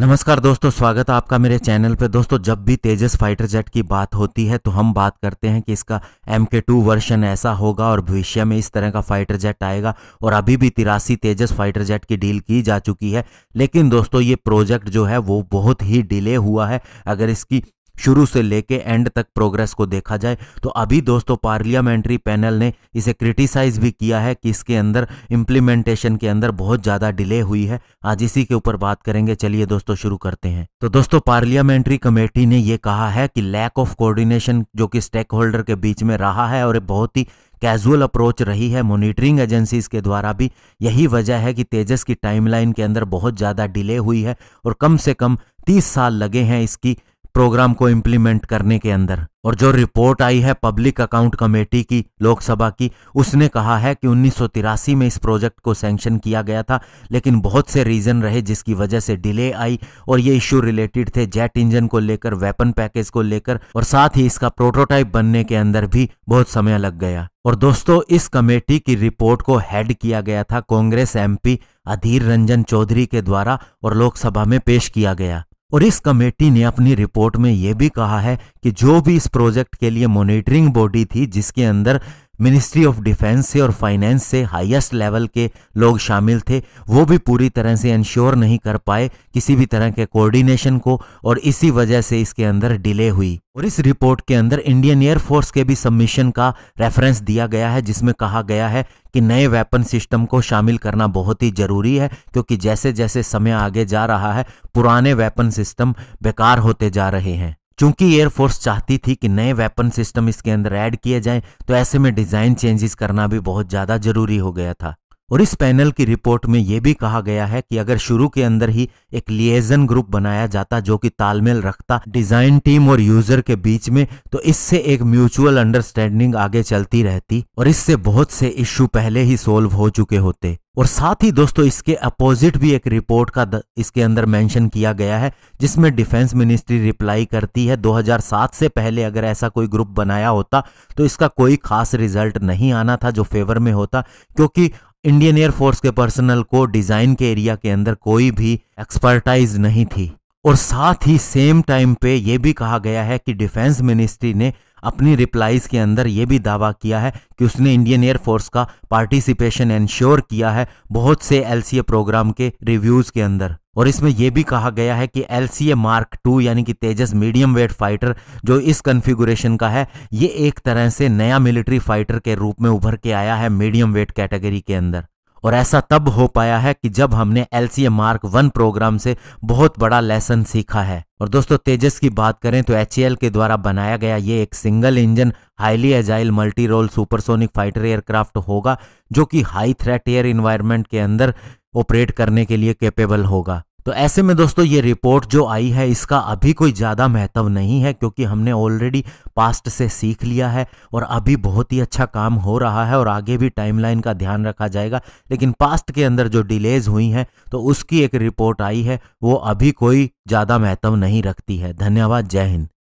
नमस्कार दोस्तों स्वागत है आपका मेरे चैनल पे दोस्तों जब भी तेजस फाइटर जेट की बात होती है तो हम बात करते हैं कि इसका एम के टू वर्षन ऐसा होगा और भविष्य में इस तरह का फाइटर जेट आएगा और अभी भी तिरासी तेजस फाइटर जेट की डील की जा चुकी है लेकिन दोस्तों ये प्रोजेक्ट जो है वो बहुत ही डिले हुआ है अगर इसकी शुरू से लेके एंड तक प्रोग्रेस को देखा जाए तो अभी दोस्तों पार्लियामेंट्री पैनल ने इसे क्रिटिसाइज भी किया है कि इसके अंदर इम्प्लीमेंटेशन के अंदर बहुत ज़्यादा डिले हुई है आज इसी के ऊपर बात करेंगे चलिए दोस्तों शुरू करते हैं तो दोस्तों पार्लियामेंट्री कमेटी ने यह कहा है कि लैक ऑफ कोऑर्डिनेशन जो कि स्टेक होल्डर के बीच में रहा है और बहुत ही कैजुअल अप्रोच रही है मॉनिटरिंग एजेंसीज के द्वारा भी यही वजह है कि तेजस की टाइमलाइन के अंदर बहुत ज़्यादा डिले हुई है और कम से कम तीस साल लगे हैं इसकी प्रोग्राम को इम्प्लीमेंट करने के अंदर और जो रिपोर्ट आई है पब्लिक अकाउंट कमेटी की लोकसभा की उसने कहा है कि उन्नीस में इस प्रोजेक्ट को सैंक्शन किया गया था लेकिन बहुत से रीजन रहे जिसकी वजह से डिले आई और ये इश्यू रिलेटेड थे जेट इंजन को लेकर वेपन पैकेज को लेकर और साथ ही इसका प्रोटोटाइप बनने के अंदर भी बहुत समय लग गया और दोस्तों इस कमेटी की रिपोर्ट को हेड किया गया था कांग्रेस एमपी अधीर रंजन चौधरी के द्वारा और लोकसभा में पेश किया गया और इस कमेटी ने अपनी रिपोर्ट में यह भी कहा है कि जो भी इस प्रोजेक्ट के लिए मॉनिटरिंग बॉडी थी जिसके अंदर मिनिस्ट्री ऑफ डिफेंस से और फाइनेंस से हाईएस्ट लेवल के लोग शामिल थे वो भी पूरी तरह से इंश्योर नहीं कर पाए किसी भी तरह के कोऑर्डिनेशन को और इसी वजह से इसके अंदर डिले हुई और इस रिपोर्ट के अंदर इंडियन एयरफोर्स के भी सबमिशन का रेफरेंस दिया गया है जिसमें कहा गया है कि नए वेपन सिस्टम को शामिल करना बहुत ही जरूरी है क्योंकि जैसे जैसे समय आगे जा रहा है पुराने वेपन सिस्टम बेकार होते जा रहे हैं चूंकि एयरफोर्स चाहती थी कि नए वेपन सिस्टम इसके अंदर ऐड किए जाएं तो ऐसे में डिज़ाइन चेंजेस करना भी बहुत ज़्यादा ज़रूरी हो गया था और इस पैनल की रिपोर्ट में यह भी कहा गया है कि अगर शुरू के अंदर ही एक लिएजन ग्रुप बनाया जाता जो कि तालमेल रखता डिजाइन टीम और यूजर के बीच में तो इससे एक म्यूचुअल अंडरस्टैंडिंग आगे चलती रहती और इससे बहुत से इश्यू पहले ही सोल्व हो चुके होते और साथ ही दोस्तों इसके अपोजिट भी एक रिपोर्ट का इसके अंदर मेंशन किया गया है जिसमें डिफेंस मिनिस्ट्री रिप्लाई करती है 2007 से पहले अगर ऐसा कोई ग्रुप बनाया होता तो इसका कोई खास रिजल्ट नहीं आना था जो फेवर में होता क्योंकि इंडियन एयरफोर्स के पर्सनल को डिजाइन के एरिया के अंदर कोई भी एक्सपर्टाइज नहीं थी और साथ ही सेम टाइम पे यह भी कहा गया है कि डिफेंस मिनिस्ट्री ने अपनी रिप्लाईज के अंदर यह भी दावा किया है कि उसने इंडियन एयरफोर्स का पार्टिसिपेशन एंश्योर किया है बहुत से एल प्रोग्राम के रिव्यूज के अंदर और इसमें यह भी कहा गया है कि एल मार्क टू यानी कि तेजस मीडियम वेट फाइटर जो इस कन्फिगुरेशन का है ये एक तरह से नया मिलिट्री फाइटर के रूप में उभर के आया है मीडियम वेट कैटेगरी के अंदर और ऐसा तब हो पाया है कि जब हमने L C mark one programme से बहुत बड़ा लेसन सीखा है और दोस्तों तेजस की बात करें तो एच के द्वारा बनाया गया ये एक single engine highly agile multi role supersonic fighter aircraft होगा जो कि हाई थ्रेट एयर इन्वायरमेंट के अंदर ऑपरेट करने के लिए कैपेबल होगा तो ऐसे में दोस्तों ये रिपोर्ट जो आई है इसका अभी कोई ज़्यादा महत्व नहीं है क्योंकि हमने ऑलरेडी पास्ट से सीख लिया है और अभी बहुत ही अच्छा काम हो रहा है और आगे भी टाइमलाइन का ध्यान रखा जाएगा लेकिन पास्ट के अंदर जो डिलेज हुई हैं तो उसकी एक रिपोर्ट आई है वो अभी कोई ज़्यादा महत्व नहीं रखती है धन्यवाद जय हिंद